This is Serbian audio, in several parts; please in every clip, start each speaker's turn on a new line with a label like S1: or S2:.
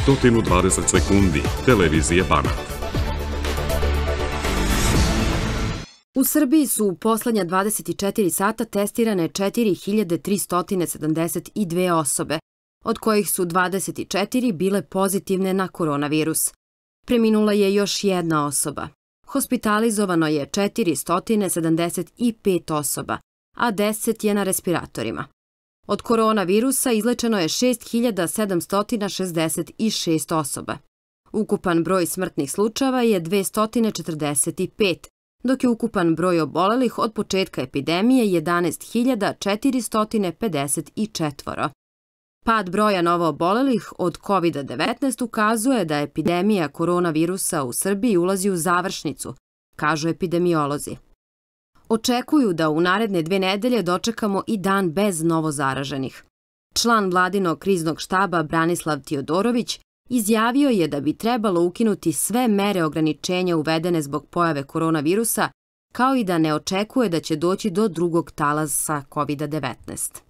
S1: 120 sekundi. Televizije Banat. U Srbiji su u poslednja 24 sata testirane 4372 osobe, od kojih su 24 bile pozitivne na koronavirus. Preminula je još jedna osoba. Hospitalizovano je 475 osoba, a 10 je na respiratorima. Od koronavirusa izlečeno je 6766 osoba. Ukupan broj smrtnih slučajeva je 245, dok je ukupan broj obolelih od početka epidemije 11.454. Pad broja novoobolelih od COVID-19 ukazuje da epidemija koronavirusa u Srbiji ulazi u završnicu, kažu epidemiolozi očekuju da u naredne dve nedelje dočekamo i dan bez novozaraženih. Član vladinog kriznog štaba Branislav Tijodorović izjavio je da bi trebalo ukinuti sve mere ograničenja uvedene zbog pojave koronavirusa, kao i da ne očekuje da će doći do drugog talasa COVID-19.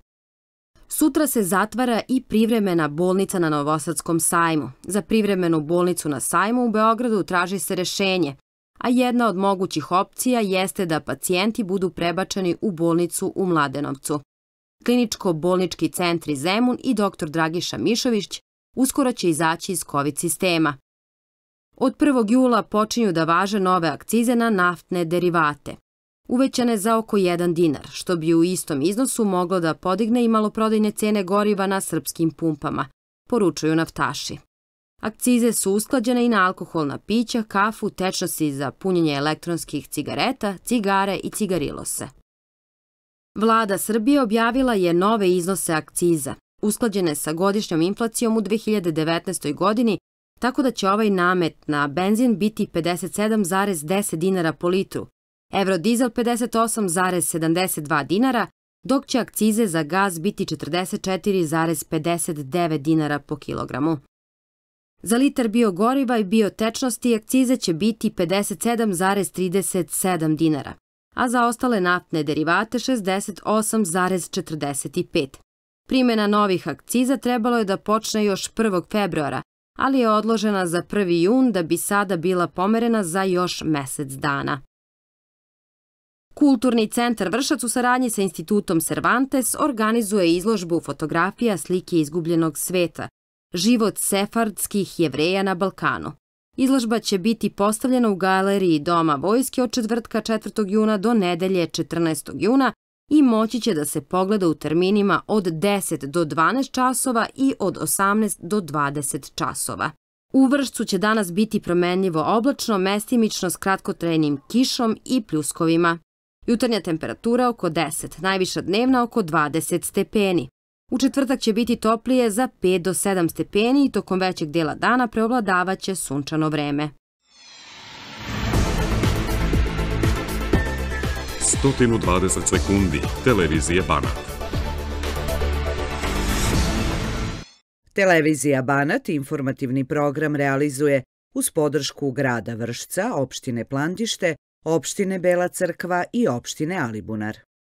S1: Sutra se zatvara i privremena bolnica na Novosadskom sajmu. Za privremenu bolnicu na sajmu u Beogradu traži se rešenje, a jedna od mogućih opcija jeste da pacijenti budu prebačeni u bolnicu u Mladenovcu. Kliničko-bolnički centri Zemun i dr. Dragiša Mišović uskoro će izaći iz COVID sistema. Od 1. jula počinju da važe nove akcize na naftne derivate. Uvećane za oko 1 dinar, što bi u istom iznosu moglo da podigne i maloprodajne cene goriva na srpskim pumpama, poručuju naftaši. Akcize su usklađene i na alkoholna pića, kafu, tečnosti za punjenje elektronskih cigareta, cigare i cigarilose. Vlada Srbije objavila je nove iznose akciza, usklađene sa godišnjom inflacijom u 2019. godini, tako da će ovaj namet na benzin biti 57,10 dinara po litru, evrodizel 58,72 dinara, dok će akcize za gaz biti 44,59 dinara po kilogramu. Za bio biogoriva i biotečnosti akciza će biti 57,37 dinara, a za ostale naftne derivate 68,45. Primena novih akciza trebalo je da počne još 1. februara, ali je odložena za 1. jun da bi sada bila pomerena za još mesec dana. Kulturni centar Vršac u saradnji sa Institutom Cervantes organizuje izložbu fotografija slike izgubljenog sveta, Život sefardskih jevreja na Balkanu. Izložba će biti postavljena u galeriji Doma vojske od četvrtka 4. juna do nedelje 14. juna i moći će da se pogleda u terminima od 10 do 12 časova i od 18 do 20 časova. U vršcu će danas biti promenljivo oblačno, mestimično s kratkotrajnim kišom i pljuskovima. Jutarnja temperatura oko 10, najviša dnevna oko 20 stepeni. U četvrtak će biti toplije za 5 do 7 stepeni i tokom većeg dela dana preovladavaće sunčano vreme. 120 sekundi. Televizije Banat. Televizija Banat informativni program realizuje uz podršku grada Vršca, opštine Plandište, opštine Bela crkva i opštine Alibunar.